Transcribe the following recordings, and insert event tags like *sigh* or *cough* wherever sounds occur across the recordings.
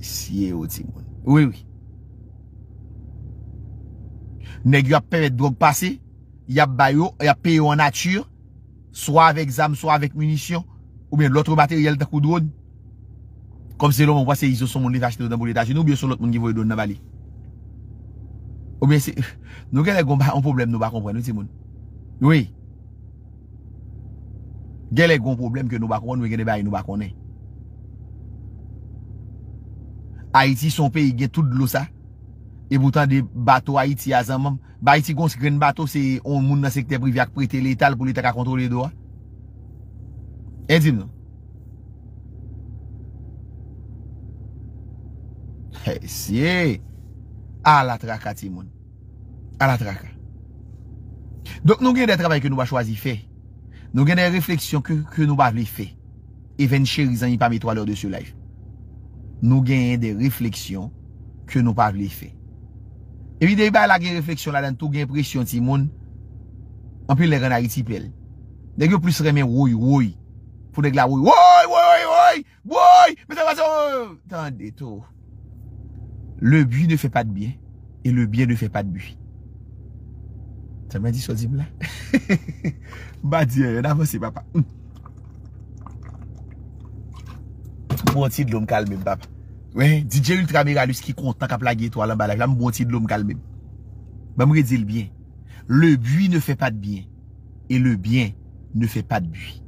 Siye ou ti moun Oui, oui Nèk yo ap peve drog pase Yap bayo, yap peyo an atur Soa avek zam, soa avek munisyon Ou mè, lotro mater yo yal takou drod Kom se lo moun pase Iso son moun li vache nou dambou li tache nou Bi yo son lot moun givoye don nabali Ou mè, se *laughs* Nou gen lèk goun problem nou ba kompwen ou ti moun Oui Gen lèk goun problem ke nou ba kompwen Ou gen lèk goun problem nou ba kompwen Ha iti son peye ge tout lousa E boutan de bato ha iti a zanman Ba iti konskren bato se On moun nan sekte privyak prete letal Pou li te ka kontrole doan E dim nou He siye A la traka ti moun A la traka Dok nou gen de travay ke nou ba chwazi fe Nou gen de refleksyon ke nou ba li fe Evencherizan yi pa metwa lor de sulayf Nou genye de refleksyon ke nou pa li fe. Evide, yon bal la gen refleksyon la, dan tou gen presyon ti moun, an pi le renay ti pel. Den yo plus remen woy, woy, pou dek la woy, woy, woy, woy, woy, mè se wazan woy, woy, woy, woy, euh, woy, tan deto. Le byi ne fe pa de byi, e le byi ne fe pa de byi. Se mè di souzib la? Ba di, yon avos se bapa. mbonti di lom kalmèm, bap. Wè, DJ Ultra Miralus ki kontan ka plagye to alan balak, la mbonti di lom kalmèm. Mbamre di l byen. Le byi ne fè pa d'byen. Et le byen ne fè pa d'byen.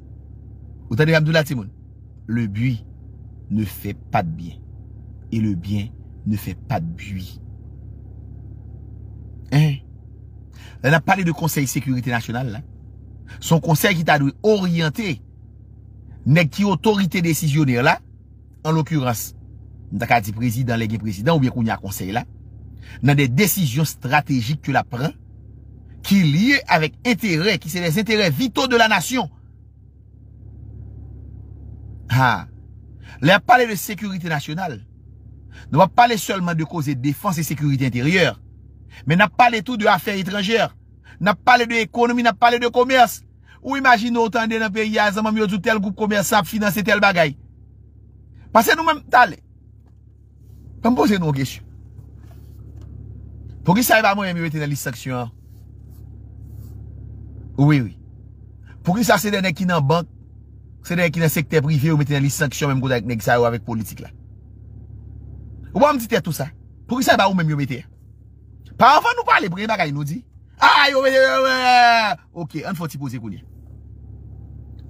Ou tade yamdou la timoun. Le byi ne fè pa d'byen. Et le byen ne fè pa d'byen. Hein? La nan pale de konsey Sékurité Nationale, la. Son konsey ki ta nou orienté nek ki otorité décisionner, la. en l'okurans, mta ka di prezidant, lege prezidant, ou bien kouni a konsey la, nan de desisyon strategik ki la pren, ki liye avèk enterè, ki se les enterè vito de la nasyon. Ha, la pale de sekurite nasyonal, nan pa pale solman de koze defans et sekurite interièr, men nan pale tout de afer etrangèr, nan pale de ekonomi, nan pale de komers, ou imagine otan de nan pe ya ah, zaman myo zoutel goup komers ap finanse tel bagay. Pasè nou men talè. Pan m posè nou gench. Po ki sa yon e mwen men metè nan lis sanksyon. Ouwi ouwi. Po ki sa se dene ki nan bank. Se dene ki nan sekte privé. Ou m metè nan lis sanksyon men m go dan neg sa yon avek politik la. Ouwa m ditè tout sa. Po ki sa e yon men men metè. Pan anfan nou pale breyna kaj nou di. A yon metè. Ok. An fò ti posè kounye.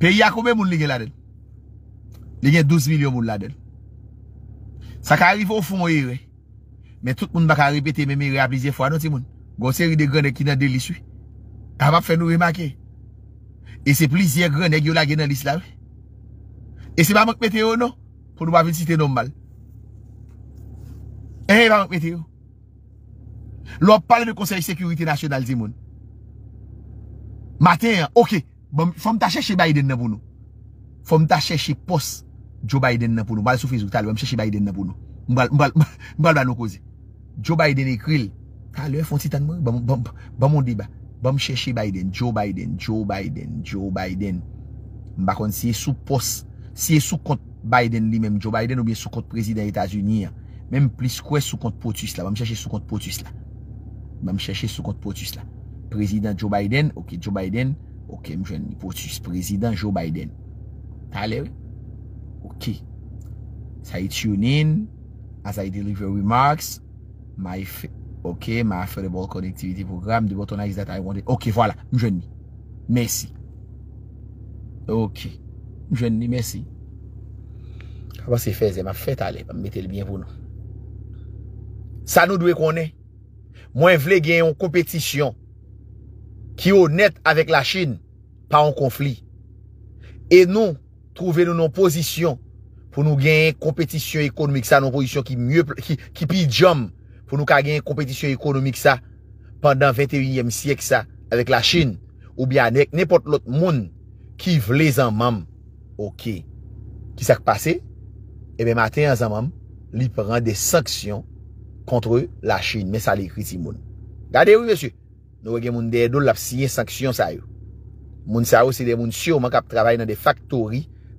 Pe yak ou men moun legè la dene. Le gen 12 milyon moun la den. Sa ka arrive ou fon yi re. Men tout moun baka repete mè mè re a plizye fwa nou ti moun. Gon seri de grane ki nan deliswi. A map fè nou remake. E se plizye grane gyo la genan lisla we. E se mamak pete yo nou. Poun wap vin site normal. E eh, yi mamak pete yo. Lop pale de konsey security national ti moun. Mate yi an. Ok. Fòm ta chèche Biden nan voun nou. Fòm ta chèche poste. Joe Biden nan pou nou Mbal sou fizou tal, wè m chèche Biden nan pou nou Mbal bè nan kouzi Joe Biden ekril Tal, wè fonsi tan mwen Bè m moun deyba Bè m chèche Biden Joe Biden Joe Biden Joe Biden Mbakon siye sou pos Siye sou kont Biden li mèm Joe Biden ou bien sou kont Prezident Etats-Unis Mèm plis kwe sou kont POTUS la Bè m chèche sou kont POTUS la Bè m chèche sou kont POTUS la Prezident Joe Biden Ok Joe Biden Ok m jwen POTUS Prezident Joe Biden Tal e wè Ok, sa yi tune in, as a yi deliver remarks, ma yi fe, ok, ma afele bol konektiviti program, di boton a yi zata yi wande. Ok, wala, mwen jen ni. Mersi. Ok, mwen jen ni, mersi. Awa se feze, ma fete ale, pa mwete li byen vou nou. Sa nou dwe konen, mwen vle gen yon kompetisyon, ki yo net avek la Chin, pa yon konfli. E nou, trouve nou nou posisyon, pou nou gen yon kompetisyon ekonomik sa, nou projisyon ki pi jom, pou nou ka gen yon kompetisyon ekonomik sa, pandan 21 yem siyek sa, avek la chine, oubyanek, nepot lot moun, ki vle zan mam, okey, ki sak pase, ebe eh maten yon zan mam, li pran de sanksyon, kontre la chine, men sa li krizi moun. Gade wou monsye, nou we gen moun dey do la psiyen sanksyon sa yon, moun sa yon se dey moun siyo man kap trabay nan de faktori, moun sa yon se dey moun siyo man kap trabay nan de faktori,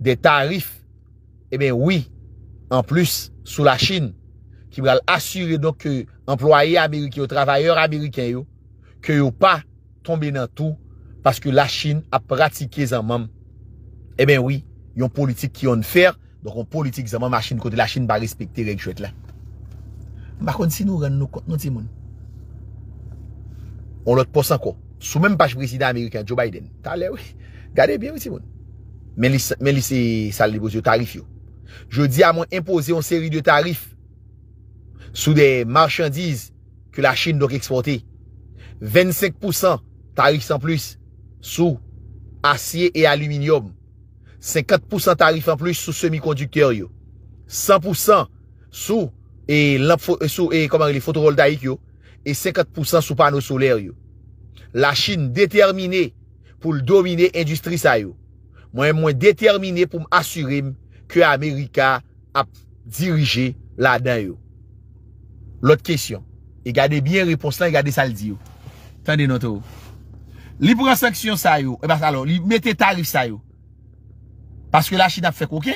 de tarif eh en plus sou la chine ki bral asyre employe Amerike, yo travayor Amerike yo, ke yo pa tombe nan tou, paske la chine a pratike zan mam en ben oui, yon politik ki yon fer donc yon politik zan mam la chine kote la chine ba respekte rek jwet la bakon si nou ren nou kont nou ti moun on lot posan ko, sou menm pache presiden Amerike Joe Biden, talè wè gade bien wè ti moun men li se saliboz yo tarif yo. Je di a mwen impozé yon seri de tarif sou de marchandiz ke la chine dok eksporté. 25% tarif san plus sou asye e aluminium. 54% tarif an plus sou semi-kondukter yo. 100% sou e l'anfo, euh, sou e fotovoltaik yo. Et 54% sou pano soler yo. La chine déterminé pou l'domine industris a yo. Mwen mwen determine pou m'assurim ke Amerika ap dirije la dan yo. L'ot kesyon. E gade bien repons lan, e gade sa l'di yo. Tande noto. Li pou ren sanksyon sa yo, e bas alo, li mette tarif sa yo. Paske la Chine ap fe koke.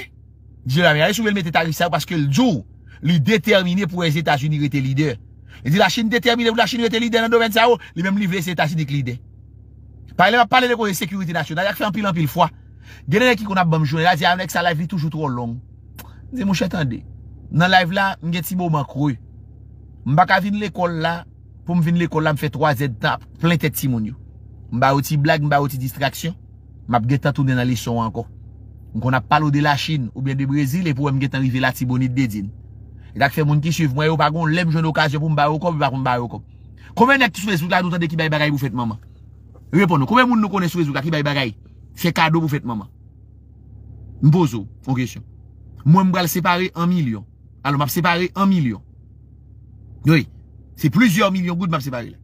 Dje la mè, alè souvel mette tarif sa yo paske l'djou, li determine pou es Etats-Unis rete lider. Li e di la Chine determine pou la Chine rete lider nan doven sa yo, li mèm li vle se Etats-Unis dek lider. Parle, parle de kou de sekuriti nasyonal, yak fe anpil anpil fwa. Gènenè ki kon ap bèm jounè la, zè a mèk sa live li toujou trò long. Zè mou chè tande. Nan live la, mwen gen ti bo man krouy. Mwen baka vin lèkòl la, pou mwen vin lèkòl la mwen fè 3 zèd tap, plèn tèt ti moun yo. Mwen bèwouti blag, mwen bèwouti distraksyon, mwen ap gen ta tounè nan lè son anko. Mwen kon ap palo de la Chin ou bien de Brésil, e pou mwen gen ta rive la ti bonit de din. E dak fè moun ki suiv mwen yo, bagon, lèm joun okasyon pou mwen bèwou kom, bèwou kom. Kome mèk ki sou rez Fè kado pou fèt maman. Mpozou, mpon kèsyon. Mwen mwen gale separe an milyon. An nou m ap separe an milyon. Nwè, se plezyon milyon gout m ap separe la.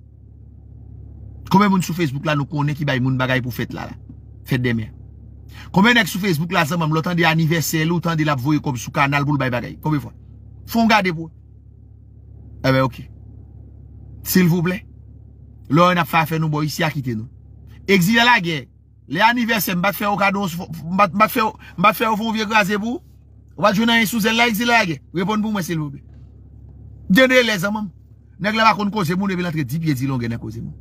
Kome moun sou Facebook la nou konen ki bay moun bagay pou fèt la la. Fèt demè. Kome mwen ek sou Facebook la zan mwen m loutan de aniversel, loutan de la voye koube sou kanal pou l bay bagay. Koube fwa? Fon gade pou. Ebe eh ok. Sè l voblen. Lò yon ap fè a fè nou bo yisi a kite nou. Ek zi la la gèk. Le aniversè mbat fè ou kadon Mbat fè ou fon vie gra zè bou Ou bat jounan yon sou zè lèk zè lèk Repon pou mwen se lou Djenè lè zè mwen Nèk lè mwa kon kon zè moun Nèk lè mwen antre di pye zè lòngè nan kon zè moun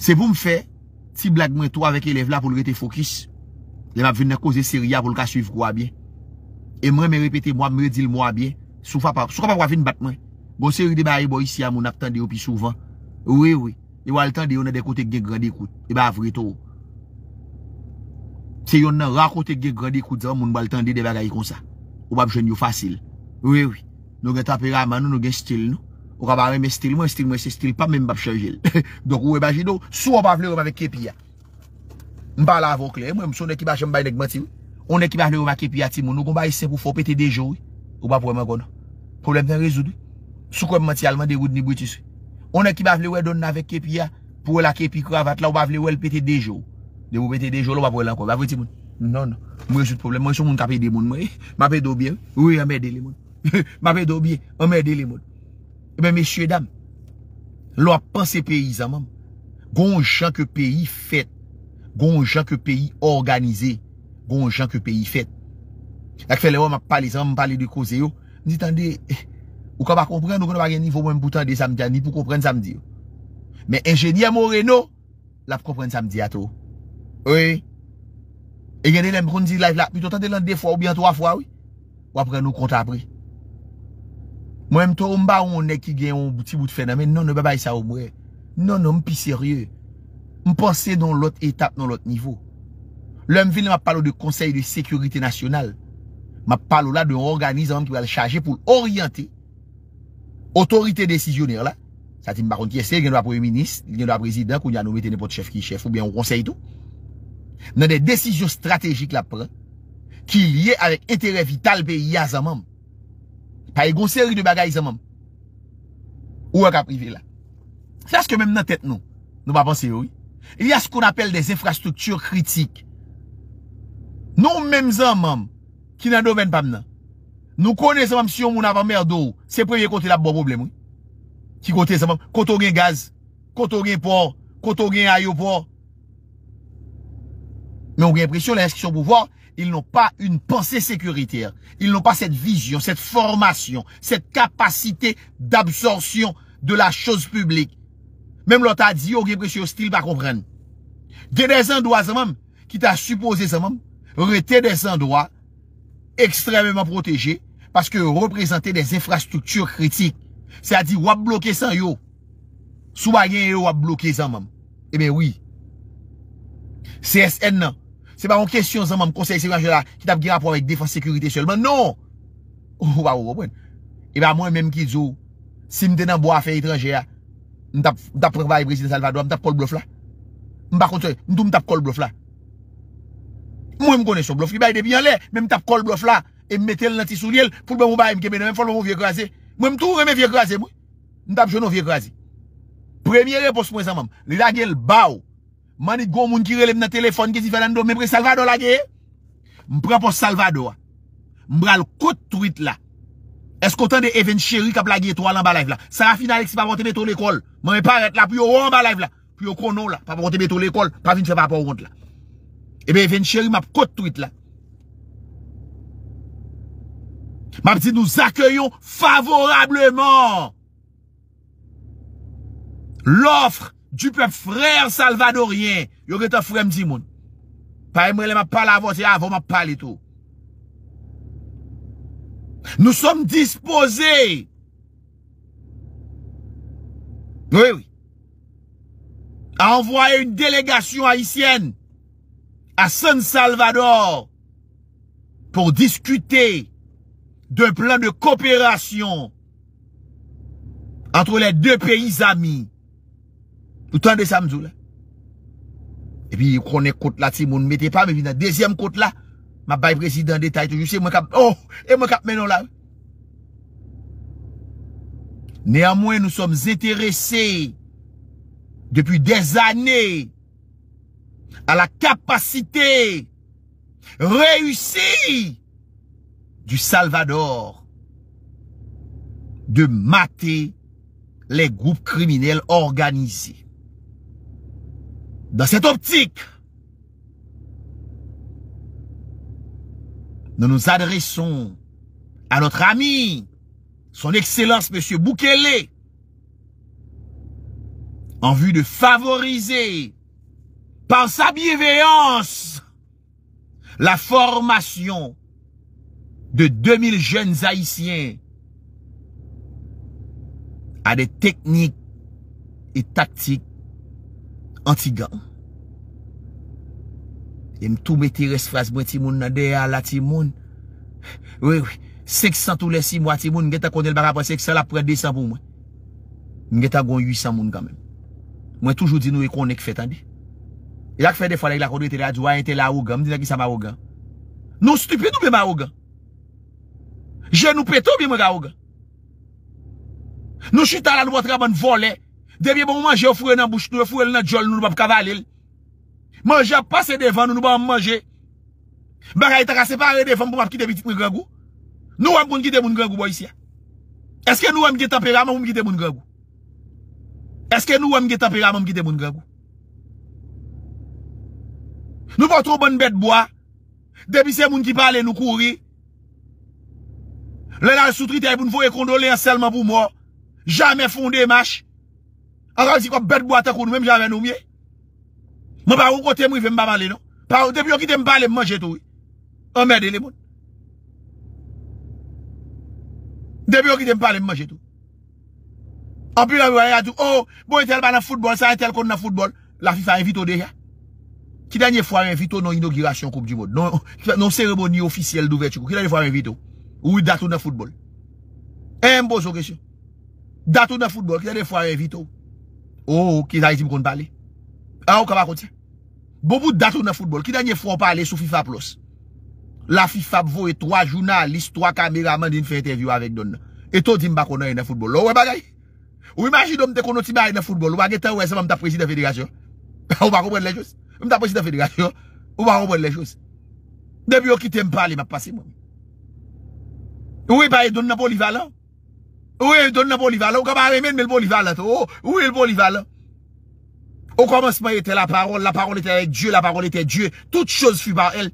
Se pou mwen fè Ti blag mwen tou avèk e lev la pou lwè te fokis Lè mwen vin nan kon zè sè ria pou lka suiv kwa bie E mwen mwen repete mwen mwen dil mwa bie Sou fwa pa pwa vin bat mwen Gon sè ride ba e boy si amoun ak tande yo pi souvan Ou e ou E wal tande yo nan de Se yon nan rakote ge gradi koudza, moun baltande de bagay kon sa. Ou bab jen yo fasil. Oui, oui. Nou gen tapiraman nou, nou gen stil nou. Ou kabare men stil, mwen stil, mwen se stil, pa men bab chanjel. *laughs* Dok ou e bajido, sou ou bavle ou bave kepi ya. Mba la vokle, mwen mson e ki bache mbay nek bati ou. Ou ne ki baje ou bave kepi ya ti moun. Ou kon baye se pou fò pete de jo ou. Ou bap wè mwen kon. Problem ten rezoud ou. Sou kwen mwen ti alman de woud ni bwiti sou. Ou ne ki baje ou e don nan vek kepi ya. Pou wè e la De wou non, non. *laughs* eh pete de jolo wap wè lan kwa Mwen sou moun kapè de moun Mwen apè dobyè Mwen apè dobyè Mwen apè de lè moun Mwen mèsyè dam Lò apan se peyi zan mèm Gonjan ke peyi fèt Gonjan ke peyi organize Gonjan ke peyi fèt Ak fè le wè mwen ap pale zan mwen pale de kose yo Ni tan de Ou ka mwen kompre an nou kon wè mwen pote an de samdi an Ni pou kompre an samdi yo Men enjeni an mwen reno La pou kompre an samdi ato yo Ouye... E gen de lem prounzi laif la... Puto tante len defwa ou bientwa fwa ouye... Ou apren nou kont apri... Mwen mte ou mba ou mwen ek ki gen ou bouti bout fenomen... Non mwen bebay sa ou mwen... Non mwen pi serye... Mwen panse nan lot etap nan lot nivou... Lèm vil mwen palo de konsey de sekurite nasyonal... Mwen palo la de reorganizan mwen ki wè al chaje pou oryante... Otorite desizyoner la... Sati mwen bakoun ki ese... Gen dwa preminis... Gen dwa prezident... Kou nye anoume tene pot chef ki chef... Ou bien ou konsey tou... nan de desijyo strategik la pre ki liye avèk etere vital pe ya zanman pa e gonseri de bagay zanman ou ak aprive la sa skè menm nan tèt nou nou pa panse yo il ya skou napel des infrastruktur kritik nou menm zanman ki nan doven pab nan nou kone zanman si yon moun avan merdou se preye kote la bo boblem ki kote zanman koto gen gaz koto gen por, koto gen ayopor Mais on a l'impression, les institutions pouvoir, ils n'ont pas une pensée sécuritaire. Ils n'ont pas cette vision, cette formation, cette capacité d'absorption de la chose publique. Même l'autre a dit, on a l'impression, style pas comprendre. Des des endroits, qui t'a supposé, même, des endroits extrêmement protégés parce que représenter des infrastructures critiques. C'est-à-dire, on bloquer sans yo. Sous on bloquer ça même. Eh bien oui. CSN, non c'est pas une question, ça, mon conseil sécurité là, qui t'a rapport avec défense sécurité seulement. Non! *laughs* Et ben, moi, même qui dis, oh, si m'te dans bois étrangère étranger, m'tap, m'tap le président Salvador, m'tap Paul bluff là. M'pa contre, m'tou m'tap col bluff là. Moi, connais son bluff, il baille depuis en l'air, mais m'tap Paul bluff là, et m'mettez le nanti souriel, pour le bail, m'kemene, même fois le vieux crasé. Moi, tout mes vieux grasé moi. M'tap jeune vieux crasé. Première réponse, moi, ça, même. L'agel bao. Mani gwo moun kirelem nan telefoun gezi felan do membre Salvador la ge? Mprapos Salvador mbral kote truit la eskotan de even chery kap la ge eto alan balayv la sa la final ek si papote beto l'ekol mwen paret la pou yo wan balayv la pou yo konon la papote beto l'ekol papi nfe papo woun la eben even chery map kote truit la map si nou akoyon favorableman l'ofre du peuple frère salvadorien, yo un frère Pas m'a c'est avant m'a parlé tout. Nous sommes disposés. Oui, oui. À envoyer une délégation haïtienne à San Salvador pour discuter d'un plan de coopération entre les deux pays amis de ça, là Et puis, on est côte là, si vous ne mettez pas, mais dans deuxième côte là, ma baille président détail toujours, c'est moi cap, oh, et moi qui menon là. Néanmoins, nous sommes intéressés depuis des années à la capacité réussie du Salvador de mater les groupes criminels organisés. Dans cette optique, nous nous adressons à notre ami, son Excellence Monsieur Boukele, en vue de favoriser par sa bienveillance la formation de 2000 jeunes haïtiens à des techniques et tactiques Antiga ou. E m tou me tire s fras mwen ti moun nan de ala ti moun. Oui, oui. Seksant ou lesi mwen ti moun. Nge ta kondel bar apre seksant apre desa moun mwen. Nge ta goun yuisa moun gamem. Mwen toujou di nou e konek fet ane. E lak fe defolek lak kondou ete la djouay ete la ougan. Mdina ki sa ma ougan. Nou stupi nou be ma ougan. Je nou peto be me ra ougan. Nou chita lan wot raban volek. Debye bon manje ou fure nan bouch nou, fure nan djol nou nou bap kavalil. Manje ap pase devan nou nou bap manje. Baray ta ka separe devan pou bap ki debi ti prigragu. Nou wèm bon ki debi moun gragu boy siya. Eske nou wèm ki tapira moun ki debi moun gragu. Eske nou wèm ki tapira moun ki debi moun gragu. Nou wèm trou bon bedboa. Debye se moun ki pale nou kouri. Lè la sotrite pou nou fwe kondole anselman pou mò. Jamè fonde mâch. Akal si kon bet bo atakoun, mèm jan vè nou myè. Mèm pa ou kote mou i fè mbaman lè nou. Pa ou, debi ou ki te mbale mmanjè tou. O mèdè lè moun. Depi ou ki te mbale mmanjè tou. O pi mbale mmanjè tou. O, oh, mwen tel pa nan futbol, sa yon e tel kon nan futbol. La fifa yon vito dè yon. Ki dè nye fwa yon vito, non inokirasyon koup di moun. Non sereboni ofisyel dou vè chou. Ki dè nye fwa yon vito. Ou datoun nan futbol. En mbo sou kesyon. Datoun nan futbol, ki dè nye Ou ki zayi ti mkon pali? A ou kama konti? Bobo datou na futbol, ki danye fwo pali sou FIFA Plus? La FIFA vowe, 3 jounalist, 3 kameraman din fey teviw avek donna. E to ti mbakona yon na futbol. Ou wè bagay? Ou imagino mte konotiba yon na futbol? Ou bagay ten wè seman mta presidè fedirasyon? Ou bako mwen le jous? Mta presidè fedirasyon? Ou bako mwen le jous? Debi ou ki tem pali, mpa pasi mwen. Ou wè bagay donna polivalan? Ou e don nan Bolivar oh, la? Eh ou kama remen men Bolivar la to? Ou e Bolivar la? Ou kama smayete la parol? La parol ete Diyo, la parol ete Diyo. Tout chos fubar el.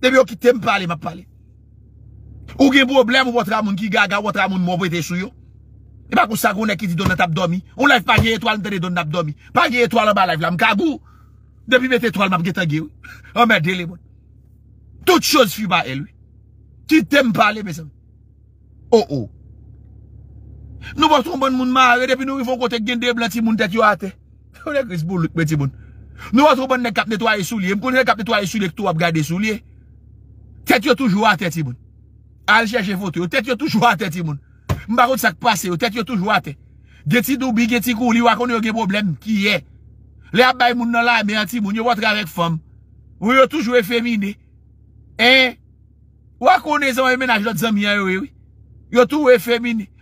Demi ou ki tem pale map pale. Ou gen boblem ou wotra moun ki gaga wotra moun moun pou ete shuyo? E pa kousa goun e kizi don nan tabdomi? Ou laif pange etwal mtene don nan abdomi? Pange etwal mba laif la? Mka gou? Demi met etwal map geta ge ou? Ou oh, mwen dele mwen? Tout chos fubar el ou? Ki tem pale me zan? Ou oh, ou? Nou wot trouban bon moun mawe depi nou wifon kote gende blan ti moun tet yo ate *laughs* Nou wot trouban ne kap netwa esou liye Mkoun ne kap netwa esou liye ki tou ap gade esou liye Tet yo toujwa ate ti moun Aljechefote yo, tet yo toujwa ate ti moun Mbakout sak pase yo, tet yo toujwa ate Geti dubi, geti kouli, wakoun yo ge problem ki ye Le ap bay moun nan la eme an ti moun, yo wot garek fam Ou yo toujwe femini E, eh? wakoun e zan wemen a jod zan miya wewe Yo eh touwe femini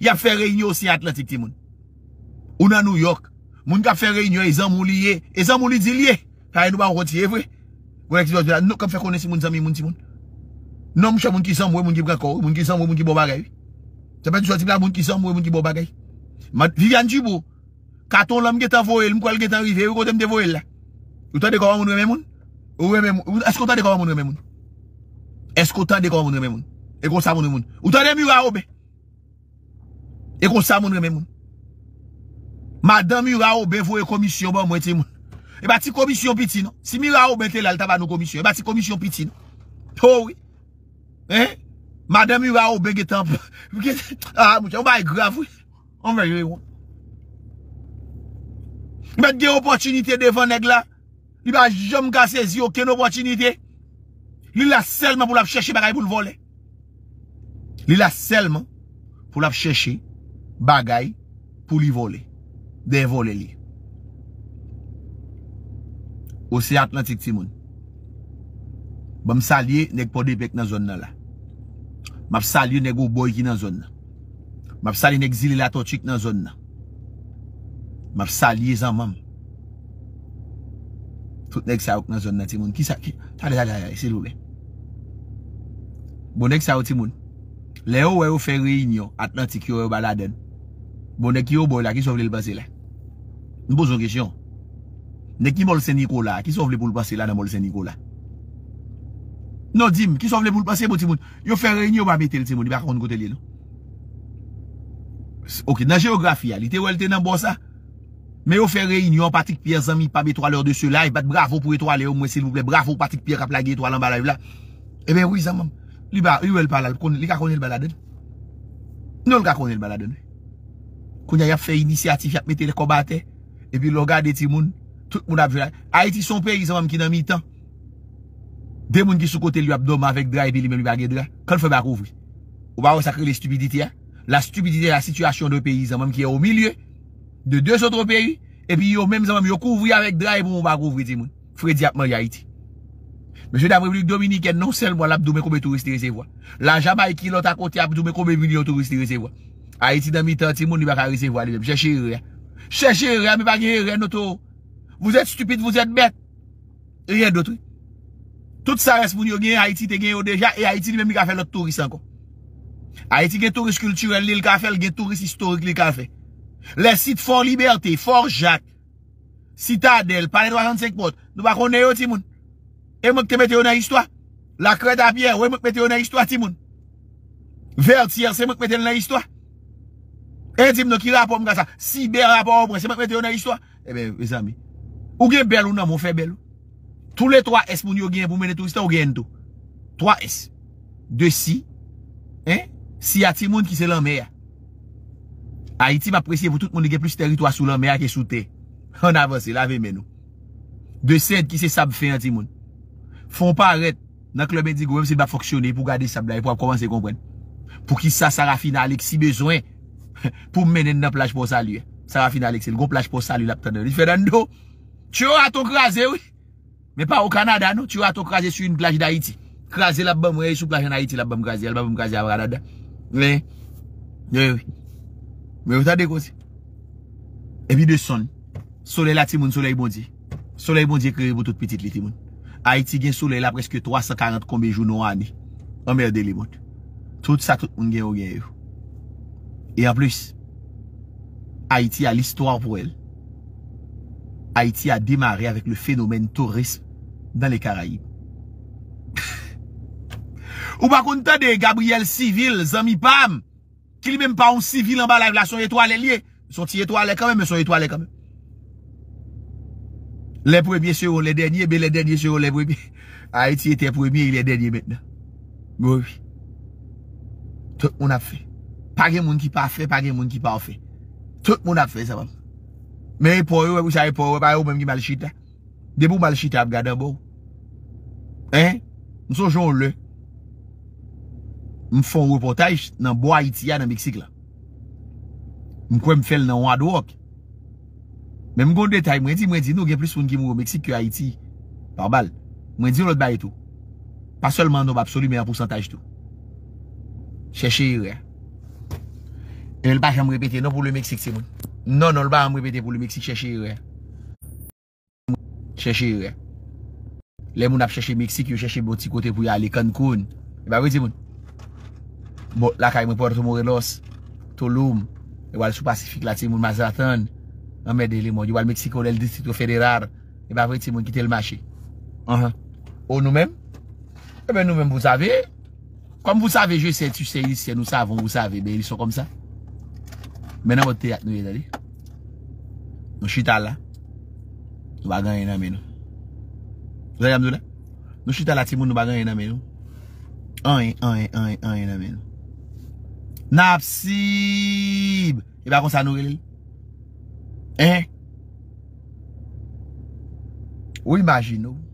Ya fe reynyo si atlantik ti moun Ou nan New York Moun ka fe reynyo e zan moun e li ye E zan moun li zil ye Kaya nou ba wot e si ye vwe Nou ka fe konen si moun zan mi moun ti moun Non mou che moun ki san mwen moun ki pran kou Moun ki san mwen moun ki bo bagay Se pe di sou atip la moun ki san mwen moun ki bo bagay Ma vivyan jibo Katon lom getan voel mou kwal getan rive Ou e kote m devoel la Ou ta dekawa moun reme moun Esko ta dekawa moun reme moun Esko ta dekawa moun reme moun Ou ta dekawa moun reme moun E kon sa moun reme moun Mada mi ra oube vwe komisyon Mwen mwen te moun E eh bati komisyon piti non Si mi ra oube te lal taba nou komisyon E eh bati komisyon piti non Mada mi ra oube getan Mwen mwen te moun Mwen gen opotunite devan neg la Mwen gen opotunite Li la selman pou la cheshi Mwen mwen volen Li la selman Pou la cheshi Bagay pou li vole De vole li Ose atlantik ti moun Bamsalye neg podipek nan zon nan la Mapsalye neg oboy ki nan zon nan Mapsalye neg zile la tochik nan zon nan Mapsalye zan mam Tout neg saok nan zon nan ti moun Ki sa ki? Tade tade hayayayayayayay Si roube Bon neg saok ti moun Leo wewe fewe inyo Atlantik yo wewe baladen Bon, nè ki yo boy la, ki sou vle pou l'pase la? N'po sou kèsyon? Nè ki mol Senniko la, ki sou vle pou l'pase la nan mol Senniko la? Non, dim, ki sou vle pou l'pase pou bon, Timon? Yo fè reynyon mamey tel Timon, li bak kon kote li elou? Ok, nan geografi ya, li te wèl te nan bon sa? Mè yo fè reynyon patik piye zami, pamey to alèr de sou la, bat bravo pou eto alè, yo mwese loupè, bravo patik piye ka plage eto alèm bala evla? Eben, wè zan mam, li bak, yo wèl pala, li kakone l bala den? Non Koun ya yap fe inisiatif yap me telekobate, epi logade ti moun, tout moun ap jwela. Haiti son peri zanman ki nan mi tan. De moun ki sou kote li wap doma avek dra e bi li men mi bagye dra, kon fwe bak ouvri. Ou ba wos akre li stupidite ya? La stupidite ya la situasyon de peri zanman ki e o milye, de de sotro peri, epi yo menm zanman yo kouvri avek dra e pou moun bak ouvri ti moun. Fredi ap man ya Haiti. Mese de ap repudik Dominik en non sel moun ap do me koube tou restire se vwa. La jama e ki lot akote ap do me koube Ha iti dan mi tan ti moun, ni bak a rise vwa li mem. Cheche riyan. Cheche riyan, mi bak genye ren noto. Vou zet stupit, vou zet bet. Riyan dotri. Tout sa res moun yo genye ha iti te genye yo deja. E ha iti li mem mi ka fe lot touris anko. Ha iti genye touris kulturel li, li ka fe l genye touris historik li, li ka fe. Le sit for liberte, for jac. Citadel, panet 35 mot. Nou bakon ne yo ti moun. E mouk te mette yo nan histwa. La kreda apyer, ou e mouk mette yo nan histwa ti moun. Vert siers, e mouk mette yo nan histwa. Endim eh, nou ki rapop mga sa. Si bel rapop ou prese. Mwen te yon an iswa. Ebe eh bezami. Ou gen bel ou nan moun fe bel ou. Tou le 3S moun yo gen pou menetouriste ou gen to. 3S. 2C. 1. Si ati moun ki se lanme ya. Haiti m apresye pou tout moun gen plus teritoa sou lanme ya ke sou te. On avanse. La ve menou. 2C. Ki se sab fe yon ati moun. Fon pa aret. Nan klemen di go. M se ba foksyone pou gade sab la. E pou ap komanse kompren. Pou ki sa sa rafina alek. Si bezwen. *laughs* pou m menen nan plaj pou saliwe eh. sa va final ekse, l go plaj pou saliwe la ptane l fè dan do, tè yo a ton krasè wè mè pa ou Kanada nou tè yo a ton krasè sou yon plaj d'Haïti krasè la bèm wè, sou plaj yon Haïti la bèm krasè la bèm krasè avranada mè, yon wè mè wè ta dekosi e bi de son, sole la ti moun, sole yi bondi sole yi bondi kre pou tout pitit li ti moun Haïti gen sole la preske 340 kombi joun ou ane o merde li moun tout sa tout moun gen ou gen yon Et en plus Haiti a l'histoire pour elle Haiti a démarré Avec le phénomène tourisme Dans les Caraïbes *laughs* Ou bakoun ta de Gabriel Civil Zamy Pam Ki li mèm pa un civil en bas la Son etoile liye Son etoile kamèm Le premier sur le dernier Be le dernier sur le premier Haiti ete premier On a fait Pa gen moun ki pa a fe, pa gen moun ki pa a fe. Tout moun ap fe seman. Men e po yo, e ou sa e po yo, e pa yo men yi mal chita. Debo mal chita ap gadan bo. Eh? M sou joun le. M fon reportaj nan bo Haiti ya nan Meksik la. M kwen m fel nan wad wok. Men m kon detay, mwen di, mwen di, nou gen plis moun ki mou Meksik ki Haiti. Par bal. Mwen di, yon lot baye tou. Pas selman nou bap soli mey an pousantaj tou. Cheche yon ya. El bache an mwepete, non pou le Meksik, se moun. Non, non l bache an mwepete pou le Meksik chèche yore. Chèche yore. Le moun ap chèche Meksik, yo chèche boti kote pou yale, Cancun. E ba wè, se moun. Bon. bon, la kaye mweporte Mourenos, Touloum, yo wale sou Pasifik la, se moun, Mazatan. An mède, yo wale Meksik, yo wale Distrito Federal. E ba wè, se moun, kite l'mache. An, an. Ou nou mèm? E bè nou mèm, vous avè. Koum vous avè, je sais, tu sais, si nous savons, vous savè. Ben, Menan wot teyat nou ye tali. Nou chital la. Nou bagan yon namen nou. Zayam zou la? Nou chital la timoun nou bagan yon namen nou. An yon, an yon, an yon namen nou. Napsib! E bakon san nou geli. Eh! Ou imagine ou.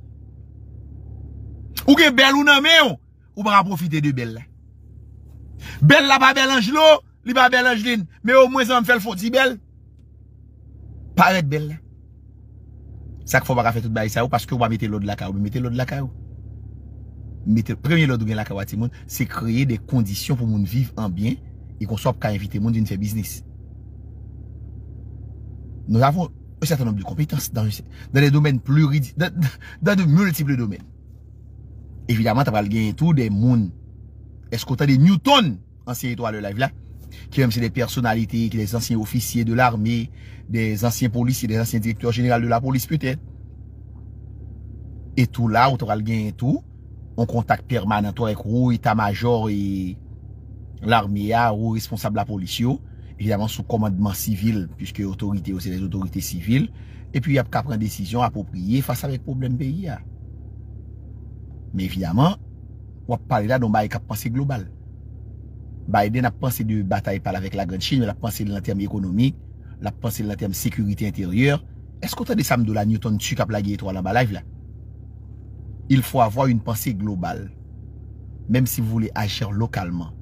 Ou gen bel ou namen ou! Ou bakan profite de bel la. Bel la pa bel anjlo! Li ba bel Angeline? Me ou mwen san m fèl fò di bel? Parèt bel la. Sa k fò baka fè tout bayi sa ou paske ou ba mette lòd laka ou. Mette lòd laka ou. Premye lòd ou gen laka ou ati moun se kreye de kondisyon pou moun viv en bien e kon sop ka invite moun din fè biznis. Nou avou e satan nom de kompetans dan de domen pluridi, dan de multiple domen. Evidemment, ta pral gen tou de moun eskote de Newton ansyeye to alè la vila Kèm se de personalité, kèm se de l'ancien officier de l'armée, de l'ancien policier, de l'ancien direktur général de la police, pètè. Et tout là, ou te ral gen tout, on kontak permanent toi ek rou, et ta major, et l'armée a, rou responsable la policio, évidemment sous commandement civil, puisque autorité, ou se les autorités civiles, et puis y ap kèm pren décision apoprier face a lèk probleme bè y a. Mais évidemment, wap pale la, non ba y kèm prensé global. Biden a pense de batae pala vek la gant chine, la pense de la teme ekonomi, la pense de la teme sekurite interiore. Esko te de sam de la Newton tsu kap la ge etro anan ba live la? Il fwa avwa yon pense global, menm si vou le achere lokalman.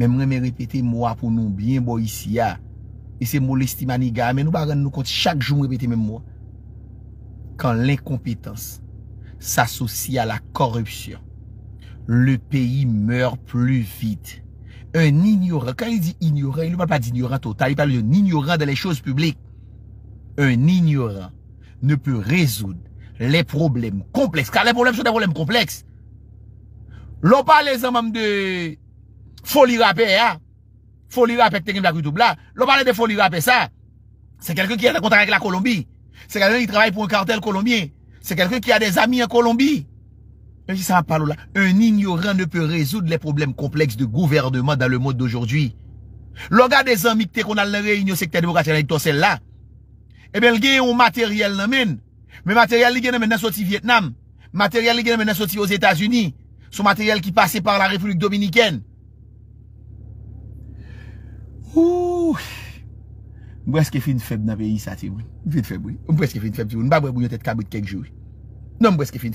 Menm reme repete mwa pou nou bien bo yisi ya, yise molestima ni gane, menm nou bagan nou konti chak joun repete menm mwa. Kan l'enkompetans s'asosi a la korupsyon, le pays meurt plus vite. Un ignorant, quand il dit ignorant, il ne parle pas d'ignorant total, il parle d'un ignorant dans les choses publiques. Un ignorant ne peut résoudre les problèmes complexes, car les problèmes sont des problèmes complexes. L'on parle hommes de folie rapée, hein? folie rapée, l'on parle de folie rapée, ça. C'est quelqu'un qui est en contact avec la Colombie. C'est quelqu'un qui travaille pour un cartel colombien. C'est quelqu'un qui a des amis en Colombie. Un ignorant ne peut résoudre les problèmes complexes de gouvernement dans le monde d'aujourd'hui. L'engane des amis que t'es qu'on a dans les réunions sectaires démocratiques, c'est celle-là. Eh ben, le gars, y'a un matériel nan mène. Mais le matériel, le gars, nan mène n'est pas au-dessus de Vietnam. Le matériel, le gars, nan mène n'est pas au-dessus de l'États-Unis. Son matériel qui passe par la République Dominicaine. Ouf! M'bouèk ce qui fait une faible navéie, ça, ti mouè. M'bouèk ce qui fait une faible, ti mouè. M'bouèk ce qui fait une faible, ti mouè. M'bouèk ce qui fait une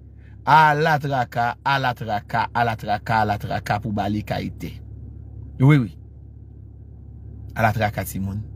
Ala traka, ala traka, ala traka, ala traka pou bali ka ite. Yoi, yoi. Ala traka, Simon.